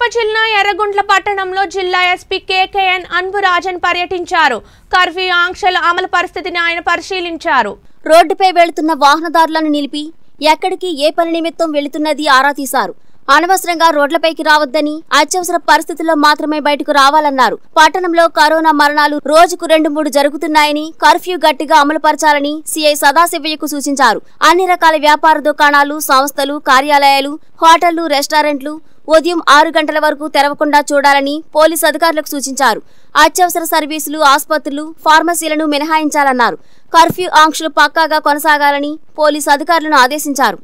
కడప జిల్లా ఎర్రగుంట్ల పట్టణంలో జిల్లా ఎస్పీ కేకేఎన్ అన్బురాజన్ పర్యటించారు కర్ఫ్యూ ఆంక్షల అమలు పరిస్థితిని ఆయన పరిశీలించారు రోడ్డుపై వెళుతున్న వాహనదారులను నిలిపి ఎక్కడికి ఏ పని నిమిత్తం వెళుతున్నది ఆరా తీశారు అనవసరంగా రోడ్లపైకి రావద్దని అత్యవసర పరిస్థితుల్లో మాత్రమే బయటకు రావాలన్నారు పట్టణంలో కరోనా మరణాలు రోజుకు రెండు మూడు జరుగుతున్నాయని కర్ఫ్యూ గట్టిగా అమలుపరచాలని సీఐ సదాశివయ్యకు సూచించారు అన్ని రకాల వ్యాపార దుకాణాలు సంస్థలు కార్యాలయాలు హోటళ్లు రెస్టారెంట్లు ఉదయం ఆరు గంటల వరకు తెరవకుండా చూడాలని పోలీసు అధికారులకు సూచించారు అత్యవసర సర్వీసులు ఆసుపత్రులు ఫార్మసీలను మినహాయించాలన్నారు కర్ఫ్యూ ఆంక్షలు పక్కాగా కొనసాగాలని పోలీసు అధికారులను ఆదేశించారు